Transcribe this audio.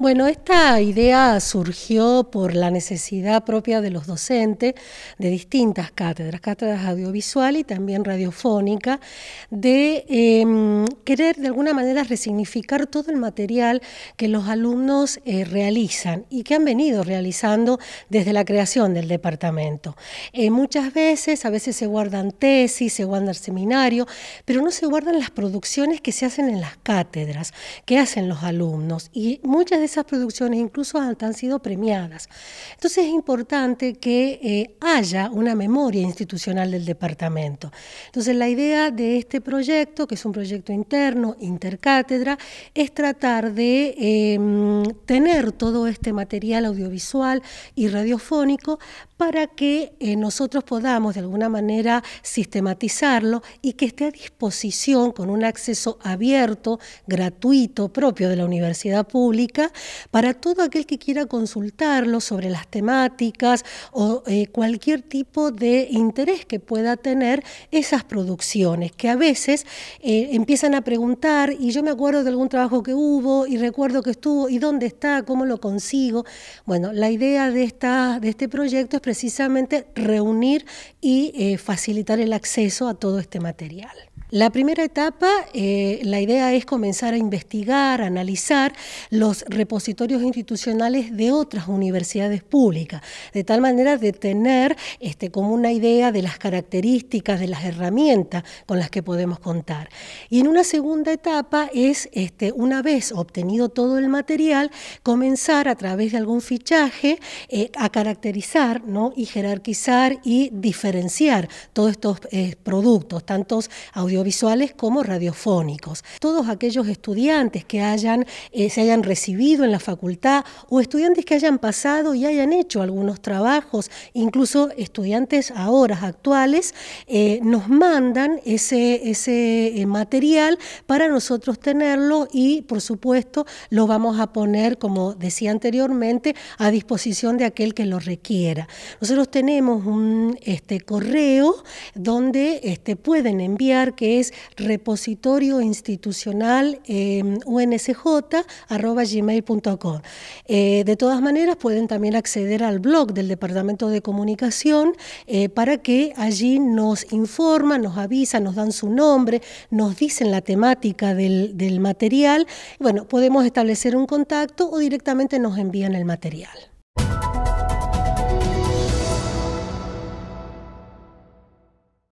Bueno, esta idea surgió por la necesidad propia de los docentes de distintas cátedras, cátedras audiovisual y también radiofónica, de em, querer de alguna manera resignificar todo el material que los alumnos eh, realizan y que han venido realizando desde la creación del departamento. Eh, muchas veces, a veces se guardan tesis, se guardan seminarios, pero no se guardan las producciones que se hacen en las cátedras, que hacen los alumnos. Y muchas esas producciones, incluso han sido premiadas. Entonces es importante que eh, haya una memoria institucional del departamento. Entonces la idea de este proyecto, que es un proyecto interno, intercátedra, es tratar de em, tener todo este material audiovisual y radiofónico para que eh, nosotros podamos de alguna manera sistematizarlo y que esté a disposición con un acceso abierto, gratuito, propio de la universidad pública, para todo aquel que quiera consultarlo sobre las temáticas o eh, cualquier tipo de interés que pueda tener esas producciones, que a veces eh, empiezan a preguntar, y yo me acuerdo de algún trabajo que hubo, y recuerdo que estuvo, y dónde está, cómo lo consigo. Bueno, la idea de, este proyecto es precisamente reunir y eh, facilitar el acceso a todo este material. La primera etapa, eh, la idea es comenzar a investigar, a analizar los repositorios institucionales de otras universidades públicas, de tal manera de tener este, como una idea de las características, de las herramientas con las que podemos contar. Y en una segunda etapa es, este, una vez obtenido todo el material, comenzar a través de algún fichaje eh, a caracterizar ¿no? y jerarquizar y diferenciar todos estos eh, productos, tantos audiovisuales, visuales como radiofónicos. Todos aquellos estudiantes que hayan, eh, se hayan recibido en la facultad o estudiantes que hayan pasado y hayan hecho algunos trabajos, incluso estudiantes ahora actuales, eh, nos mandan ese, ese eh, material para nosotros tenerlo y, por supuesto, lo vamos a poner, como decía anteriormente, a disposición de aquel que lo requiera. Nosotros tenemos un este, correo donde este, pueden enviar que es repositorio institucional eh, eh, de todas maneras, pueden también acceder al blog del Departamento de Comunicación eh, para que allí nos informan, nos avisan, nos dan su nombre, nos dicen la temática del, del material. Bueno, podemos establecer un contacto o directamente nos envían el material.